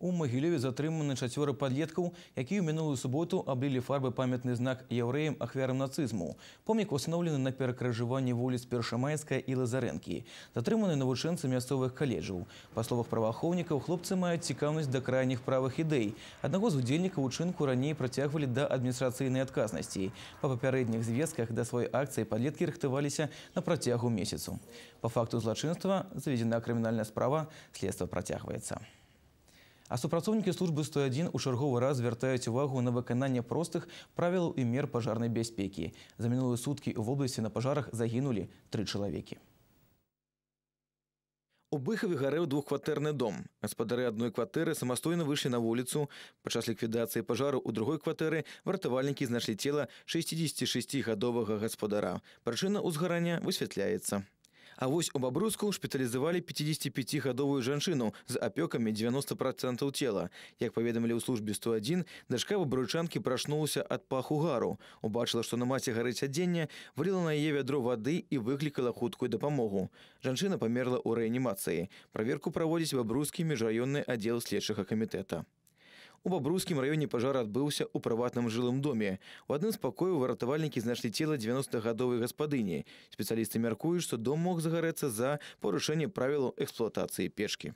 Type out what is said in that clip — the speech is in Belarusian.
У Магілёве затрыманы чацвёры падлеткаў, якія ў мінулую суботу аблілі фарбы памятны знак яўрэям ахвярам нацызму. Помнік устаноўлены на перакрыжыванні вуліц Першамайская і Лазарэнкі. Затрыманы навучэнцы мясцовых каледжаў. Па словах праваахоўнікаў, хлопцы маюць цікаўнасць да крайніх правых ідэй. Аднаго з удзельнікаў учынку раней працягвалі да адміністрацыйнай адказнасці. Па папярэдніх звестках да сваёй акцыі падлеткі рыхтаваліся на працягу месяцу. Па факту злачынства заведзена крымінальная справа, следства працягваецца. А супрацоўнікі службы 101 у чарговы раз звяртаюць увагу на выкананне простых правілаў і мер пажарнай бяспекі. За мінулыя суткі ў вобласці на пажарах загінулі тры чалавекі. У быхаве гарэў двухкватэрны дом. Гаспадары адной кватэры самастойна выйшлі на вуліцу. Падчас ліквідацыі пажару ў другой кватэры вартавальнікі знайшлі цела 66гадовага гаспадара. Прычына ўзгарання высвятляецца. А вось у бабруску шпіталізавалі 55гадовую жанчыну з апёкамі 90% цела. Як паведамілі ў службе 101, дашка бабруйчанкі прашнулася ад паху гару. Убачыла, што на маці гарыць адзення выліла на яе вядро вады і выклікала хуткую дапамогу. Жанчына памерла ў рэанімацыі. Праверку праводзіць бабрускі міжраённы аддзел следчага камітэта бабрускім раёне пажар адбыўся ў прыватным жылым доме. У адным з пакояў выратавальнікі знайшлі цела 90-гадовай гаспадыні. Спецыялісты мяркуюць, што дом мог загарэцца за парушэнне правілу эксплуатацыі пешкі.